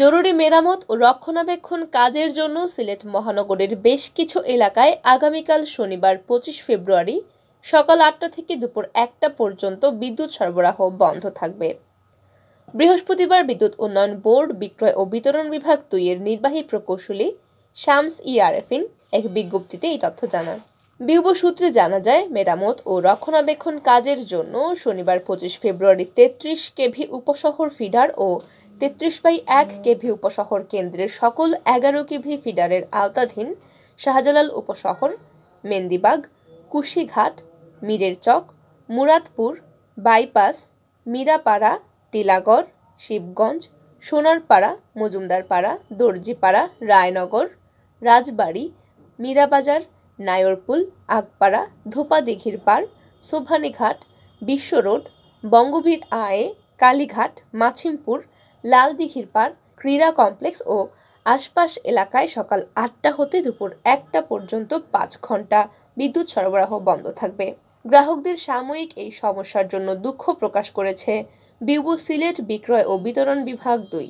জরুরি মেরামত ও রক্ষণাবেক্ষণ কাজের জন্য সিলেট মহানগরের বেশ কিছু এলাকায় আগামীকাল শনিবার পঁচিশ ফেব্রুয়ারি সকাল আটটা থেকে দুপুর একটা পর্যন্ত বিদ্যুৎ সরবরাহ বন্ধ থাকবে বৃহস্পতিবার বিদ্যুৎ উন্নয়ন বোর্ড বিক্রয় ও বিতরণ বিভাগ দুইয়ের নির্বাহী প্রকৌশলী শামস ইয়ারেফিন এক বিজ্ঞপ্তিতে এই তথ্য জানান বিউব সূত্রে জানা যায় মেরামত ও রক্ষণাবেক্ষণ কাজের জন্য শনিবার পঁচিশ ফেব্রুয়ারি তেত্রিশ কেভি উপশহর ফিডার ও তেত্রিশ বাই এক কেভি উপশহর কেন্দ্রের সকল এগারো কেভি ফিডারের আওতাধীন শাহজালাল উপশহর মেন্দিবাগ কুশিঘাট মীরের চক মুরাদপুর বাইপাস মীরাপাড়া টিলাগড় শিবগঞ্জ সোনারপাড়া মজুমদারপাড়া দর্জিপাড়া রায়নগর রাজবাড়ি মীরাবাজার নায়রপুল আগপাড়া ধোপাদিঘির পাড় সোভানিঘাট বিশ্ব রোড বঙ্গবীর আয়ে কালীঘাট মাছিমপুর লালদিঘির পার্ক ক্রীড়া কমপ্লেক্স ও আশপাশ এলাকায় সকাল আটটা হতে দুপুর একটা পর্যন্ত পাঁচ ঘন্টা বিদ্যুৎ সরবরাহ বন্ধ থাকবে গ্রাহকদের সাময়িক এই সমস্যার জন্য দুঃখ প্রকাশ করেছে বিবু সিলেট বিক্রয় ও বিতরণ বিভাগ দুই